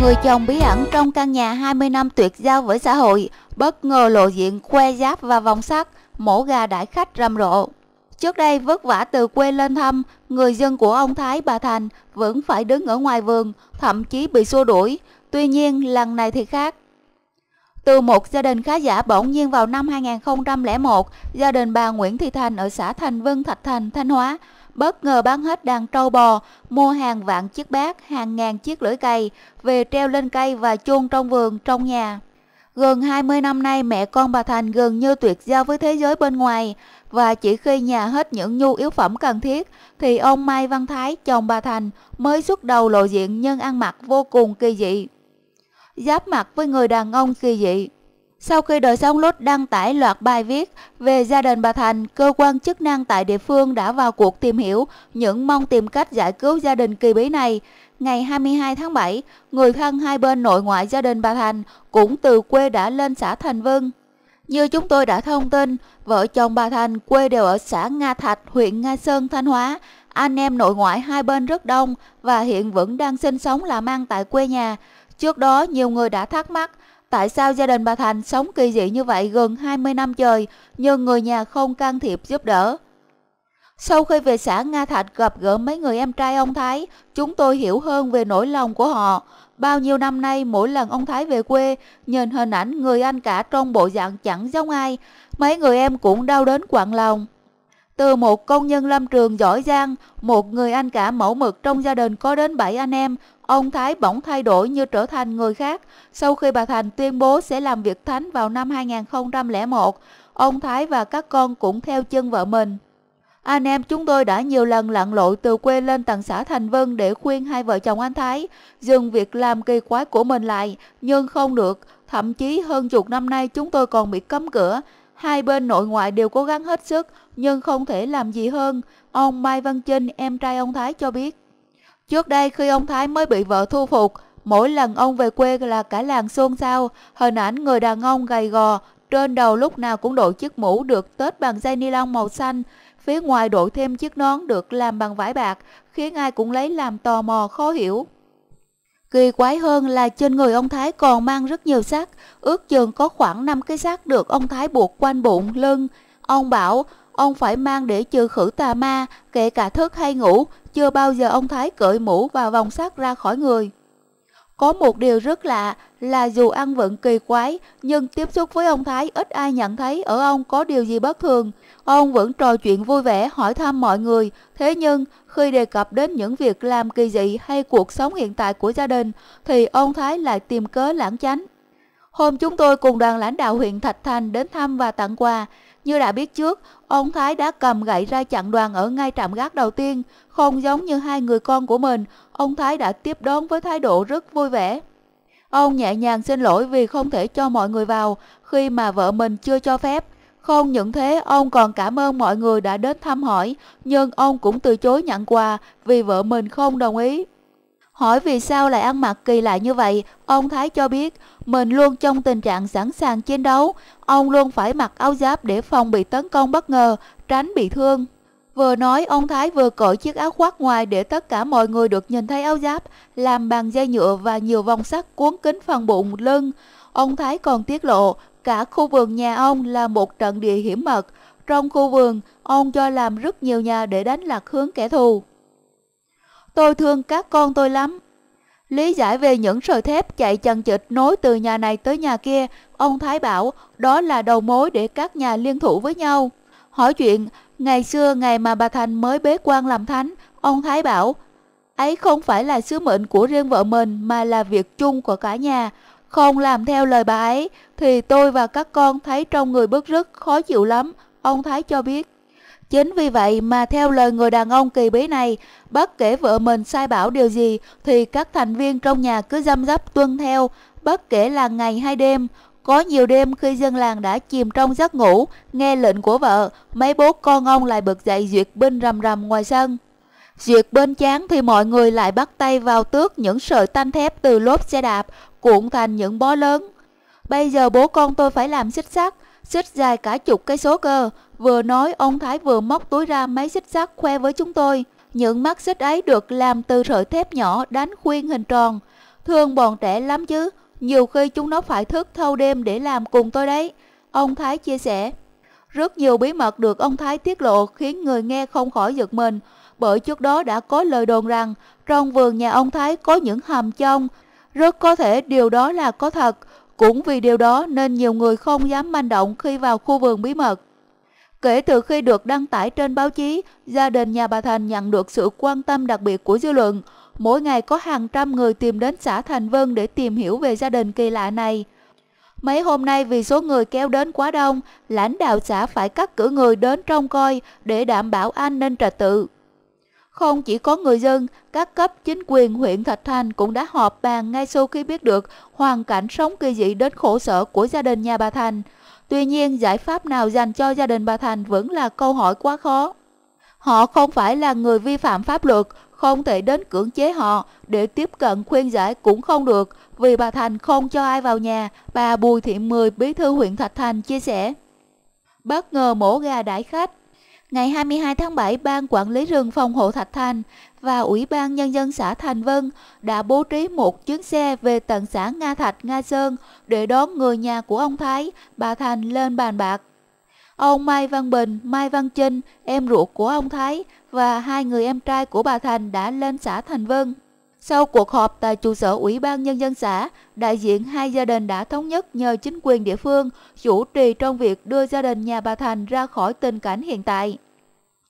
Người chồng bí ẩn trong căn nhà 20 năm tuyệt giao với xã hội, bất ngờ lộ diện khoe giáp và vòng sắt, mổ gà đại khách rầm rộ. Trước đây vất vả từ quê lên thăm, người dân của ông Thái bà Thành vẫn phải đứng ở ngoài vườn, thậm chí bị xua đuổi. Tuy nhiên, lần này thì khác. Từ một gia đình khá giả bỗng nhiên vào năm 2001, gia đình bà Nguyễn Thị Thành ở xã Thành Vân Thạch Thành, Thanh Hóa bất ngờ bán hết đàn trâu bò, mua hàng vạn chiếc bát, hàng ngàn chiếc lưỡi cày, về treo lên cây và chôn trong vườn, trong nhà. Gần 20 năm nay mẹ con bà Thành gần như tuyệt giao với thế giới bên ngoài và chỉ khi nhà hết những nhu yếu phẩm cần thiết thì ông Mai Văn Thái, chồng bà Thành, mới xuất đầu lộ diện nhân ăn mặc vô cùng kỳ dị. Giáp mặt với người đàn ông kỳ dị. Sau khi đời sống Lốt đăng tải loạt bài viết về gia đình bà Thành, cơ quan chức năng tại địa phương đã vào cuộc tìm hiểu những mong tìm cách giải cứu gia đình kỳ bí này. Ngày 22 tháng 7, người thân hai bên nội ngoại gia đình bà Thành cũng từ quê đã lên xã Thành Vân. Như chúng tôi đã thông tin, vợ chồng bà Thành quê đều ở xã Nga Thạch, huyện Nga Sơn, Thanh Hóa. Anh em nội ngoại hai bên rất đông và hiện vẫn đang sinh sống làm ăn tại quê nhà. Trước đó, nhiều người đã thắc mắc Tại sao gia đình bà Thành sống kỳ dị như vậy gần 20 năm trời nhưng người nhà không can thiệp giúp đỡ? Sau khi về xã Nga Thạch gặp gỡ mấy người em trai ông Thái, chúng tôi hiểu hơn về nỗi lòng của họ. Bao nhiêu năm nay mỗi lần ông Thái về quê, nhìn hình ảnh người anh cả trong bộ dạng chẳng giống ai, mấy người em cũng đau đến quặn lòng. Từ một công nhân lâm trường giỏi giang, một người anh cả mẫu mực trong gia đình có đến 7 anh em, ông Thái bỗng thay đổi như trở thành người khác. Sau khi bà Thành tuyên bố sẽ làm việc thánh vào năm 2001, ông Thái và các con cũng theo chân vợ mình. Anh em chúng tôi đã nhiều lần lặn lội từ quê lên tận xã Thành Vân để khuyên hai vợ chồng anh Thái dừng việc làm kỳ quái của mình lại, nhưng không được. Thậm chí hơn chục năm nay chúng tôi còn bị cấm cửa. Hai bên nội ngoại đều cố gắng hết sức, nhưng không thể làm gì hơn. Ông Mai Văn Chinh, em trai ông Thái cho biết. Trước đây khi ông Thái mới bị vợ thu phục, mỗi lần ông về quê là cả làng xôn xao, hình ảnh người đàn ông gầy gò, trên đầu lúc nào cũng đội chiếc mũ được tết bằng dây ni lông màu xanh, phía ngoài đội thêm chiếc nón được làm bằng vải bạc, khiến ai cũng lấy làm tò mò khó hiểu. Kỳ quái hơn là trên người ông Thái còn mang rất nhiều xác, ước chừng có khoảng 5 cái xác được ông Thái buộc quanh bụng, lưng. Ông bảo ông phải mang để trừ khử tà ma, kể cả thức hay ngủ, chưa bao giờ ông Thái cởi mũ và vòng sắt ra khỏi người. Có một điều rất lạ là dù ăn vận kỳ quái, nhưng tiếp xúc với ông Thái ít ai nhận thấy ở ông có điều gì bất thường. Ông vẫn trò chuyện vui vẻ hỏi thăm mọi người, thế nhưng khi đề cập đến những việc làm kỳ dị hay cuộc sống hiện tại của gia đình, thì ông Thái lại tìm cớ lãng tránh. Hôm chúng tôi cùng đoàn lãnh đạo huyện Thạch Thành đến thăm và tặng quà, như đã biết trước, ông Thái đã cầm gậy ra chặn đoàn ở ngay trạm gác đầu tiên. Không giống như hai người con của mình, ông Thái đã tiếp đón với thái độ rất vui vẻ. Ông nhẹ nhàng xin lỗi vì không thể cho mọi người vào khi mà vợ mình chưa cho phép. Không những thế, ông còn cảm ơn mọi người đã đến thăm hỏi, nhưng ông cũng từ chối nhận quà vì vợ mình không đồng ý. Hỏi vì sao lại ăn mặc kỳ lạ như vậy, ông Thái cho biết mình luôn trong tình trạng sẵn sàng chiến đấu. Ông luôn phải mặc áo giáp để phòng bị tấn công bất ngờ, tránh bị thương. Vừa nói ông Thái vừa cởi chiếc áo khoác ngoài để tất cả mọi người được nhìn thấy áo giáp, làm bằng dây nhựa và nhiều vòng sắt cuốn kín phần bụng lưng. Ông Thái còn tiết lộ cả khu vườn nhà ông là một trận địa hiểm mật. Trong khu vườn, ông cho làm rất nhiều nhà để đánh lạc hướng kẻ thù tôi thương các con tôi lắm. Lý giải về những sợi thép chạy chằng chịt nối từ nhà này tới nhà kia, ông Thái bảo đó là đầu mối để các nhà liên thủ với nhau. Hỏi chuyện, ngày xưa ngày mà bà Thành mới bế quan làm thánh, ông Thái bảo ấy không phải là sứ mệnh của riêng vợ mình mà là việc chung của cả nhà. Không làm theo lời bà ấy thì tôi và các con thấy trong người bức rứt khó chịu lắm, ông Thái cho biết. Chính vì vậy mà theo lời người đàn ông kỳ bí này, bất kể vợ mình sai bảo điều gì thì các thành viên trong nhà cứ dâm dấp tuân theo, bất kể là ngày hay đêm. Có nhiều đêm khi dân làng đã chìm trong giấc ngủ, nghe lệnh của vợ, mấy bố con ông lại bực dậy duyệt binh rầm rầm ngoài sân. Duyệt bên chán thì mọi người lại bắt tay vào tước những sợi tanh thép từ lốp xe đạp, cuộn thành những bó lớn. Bây giờ bố con tôi phải làm xích sắt, xích dài cả chục cái số cơ. Vừa nói ông Thái vừa móc túi ra máy xích sắt khoe với chúng tôi. Những mắt xích ấy được làm từ sợi thép nhỏ đánh khuyên hình tròn. Thương bọn trẻ lắm chứ, nhiều khi chúng nó phải thức thâu đêm để làm cùng tôi đấy. Ông Thái chia sẻ, rất nhiều bí mật được ông Thái tiết lộ khiến người nghe không khỏi giật mình, bởi trước đó đã có lời đồn rằng trong vườn nhà ông Thái có những hầm trong, rất có thể điều đó là có thật. Cũng vì điều đó nên nhiều người không dám manh động khi vào khu vườn bí mật. Kể từ khi được đăng tải trên báo chí, gia đình nhà bà Thành nhận được sự quan tâm đặc biệt của dư luận. Mỗi ngày có hàng trăm người tìm đến xã Thành Vân để tìm hiểu về gia đình kỳ lạ này. Mấy hôm nay vì số người kéo đến quá đông, lãnh đạo xã phải cắt cử người đến trông coi để đảm bảo an ninh trật tự. Không chỉ có người dân, các cấp chính quyền huyện Thạch Thành cũng đã họp bàn ngay sau khi biết được hoàn cảnh sống kỳ dị đến khổ sở của gia đình nhà bà Thành. Tuy nhiên, giải pháp nào dành cho gia đình bà Thành vẫn là câu hỏi quá khó. Họ không phải là người vi phạm pháp luật, không thể đến cưỡng chế họ để tiếp cận khuyên giải cũng không được vì bà Thành không cho ai vào nhà, bà Bùi Thị Mười, bí thư huyện Thạch Thành chia sẻ. Bất ngờ mổ gà đãi khách, Ngày 22 tháng 7, Ban Quản lý rừng phòng hộ Thạch Thành và Ủy ban Nhân dân xã Thành Vân đã bố trí một chuyến xe về tận xã Nga Thạch, Nga Sơn để đón người nhà của ông Thái, bà Thành lên bàn bạc. Ông Mai Văn Bình, Mai Văn Trinh, em ruột của ông Thái và hai người em trai của bà Thành đã lên xã Thành Vân. Sau cuộc họp tại trụ sở Ủy ban Nhân dân xã, đại diện hai gia đình đã thống nhất nhờ chính quyền địa phương chủ trì trong việc đưa gia đình nhà bà Thành ra khỏi tình cảnh hiện tại.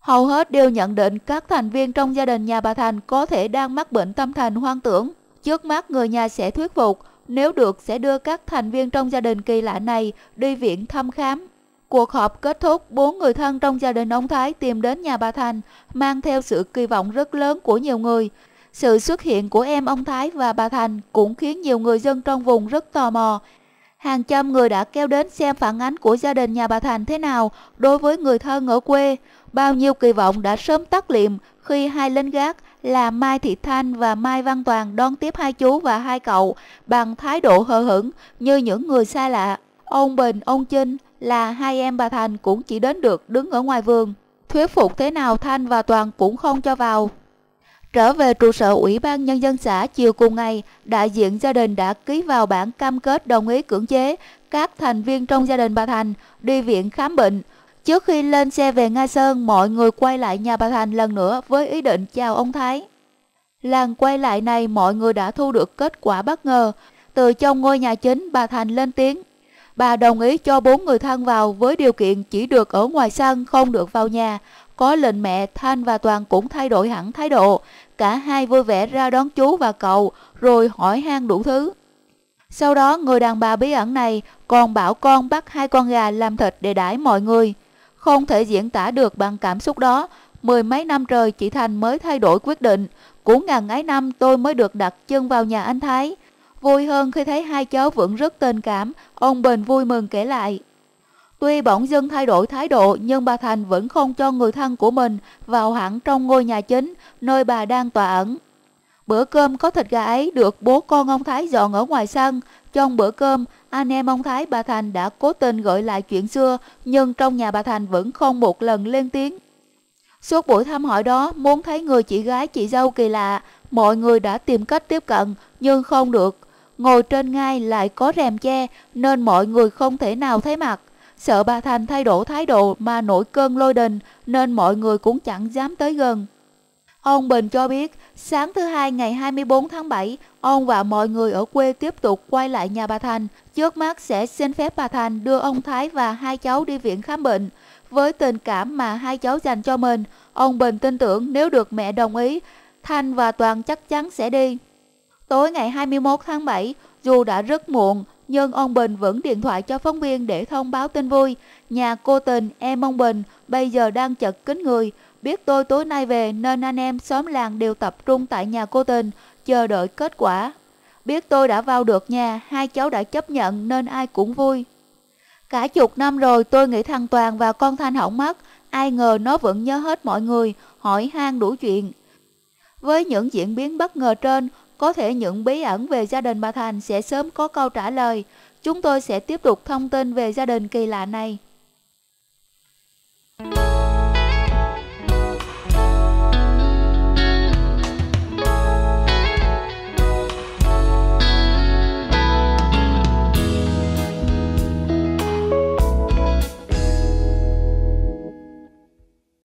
Hầu hết đều nhận định các thành viên trong gia đình nhà bà Thành có thể đang mắc bệnh tâm thần hoang tưởng. Trước mắt người nhà sẽ thuyết phục, nếu được sẽ đưa các thành viên trong gia đình kỳ lạ này đi viện thăm khám. Cuộc họp kết thúc, bốn người thân trong gia đình ông Thái tìm đến nhà bà Thành, mang theo sự kỳ vọng rất lớn của nhiều người. Sự xuất hiện của em ông Thái và bà Thành cũng khiến nhiều người dân trong vùng rất tò mò. Hàng trăm người đã kéo đến xem phản ánh của gia đình nhà bà Thành thế nào đối với người thân ở quê. Bao nhiêu kỳ vọng đã sớm tắt liệm khi hai lính gác là Mai Thị Thanh và Mai Văn Toàn đón tiếp hai chú và hai cậu bằng thái độ hờ hững như những người xa lạ. Ông Bình, ông Trinh là hai em bà Thành cũng chỉ đến được đứng ở ngoài vườn. Thuyết phục thế nào Thanh và Toàn cũng không cho vào. Trở về trụ sở Ủy ban Nhân dân xã chiều cùng ngày, đại diện gia đình đã ký vào bản cam kết đồng ý cưỡng chế các thành viên trong gia đình bà Thành đi viện khám bệnh. Trước khi lên xe về Nga Sơn, mọi người quay lại nhà bà Thành lần nữa với ý định chào ông Thái. Làng quay lại này mọi người đã thu được kết quả bất ngờ. Từ trong ngôi nhà chính, bà Thành lên tiếng. Bà đồng ý cho bốn người thân vào với điều kiện chỉ được ở ngoài sân, không được vào nhà. Có lệnh mẹ, Thanh và Toàn cũng thay đổi hẳn thái độ. Cả hai vui vẻ ra đón chú và cậu, rồi hỏi han đủ thứ. Sau đó người đàn bà bí ẩn này còn bảo con bắt hai con gà làm thịt để đãi mọi người. Không thể diễn tả được bằng cảm xúc đó, mười mấy năm trời chị Thành mới thay đổi quyết định. Cũng ngàn ấy năm tôi mới được đặt chân vào nhà anh Thái. Vui hơn khi thấy hai cháu vẫn rất tình cảm, ông Bình vui mừng kể lại. Tuy bỗng dưng thay đổi thái độ nhưng bà Thành vẫn không cho người thân của mình vào hẳn trong ngôi nhà chính nơi bà đang tòa ẩn. Bữa cơm có thịt gà ấy được bố con ông Thái dọn ở ngoài sân. Trong bữa cơm, anh em ông Thái bà Thành đã cố tình gợi lại chuyện xưa nhưng trong nhà bà Thành vẫn không một lần lên tiếng. Suốt buổi thăm hỏi đó, muốn thấy người chị gái chị dâu kỳ lạ, mọi người đã tìm cách tiếp cận nhưng không được. Ngồi trên ngai lại có rèm che nên mọi người không thể nào thấy mặt. Sợ bà Thành thay đổi thái độ mà nổi cơn lôi đình nên mọi người cũng chẳng dám tới gần. Ông Bình cho biết, sáng thứ hai ngày 24 tháng 7, ông và mọi người ở quê tiếp tục quay lại nhà bà Thành. Trước mắt sẽ xin phép bà Thành đưa ông Thái và hai cháu đi viện khám bệnh. Với tình cảm mà hai cháu dành cho mình, ông Bình tin tưởng nếu được mẹ đồng ý, Thanh và Toàn chắc chắn sẽ đi. Tối ngày 21 tháng 7, dù đã rất muộn, nhưng ông Bình vẫn điện thoại cho phóng viên để thông báo tin vui. Nhà cô tình em ông Bình bây giờ đang chật kín người. Biết tôi tối nay về nên anh em xóm làng đều tập trung tại nhà cô tình, chờ đợi kết quả. Biết tôi đã vào được nhà, hai cháu đã chấp nhận nên ai cũng vui. Cả chục năm rồi tôi nghĩ thằng Toàn và con Thanh hỏng mất, ai ngờ nó vẫn nhớ hết mọi người, hỏi han đủ chuyện. Với những diễn biến bất ngờ trên, có thể những bí ẩn về gia đình bà Thành sẽ sớm có câu trả lời. Chúng tôi sẽ tiếp tục thông tin về gia đình kỳ lạ này.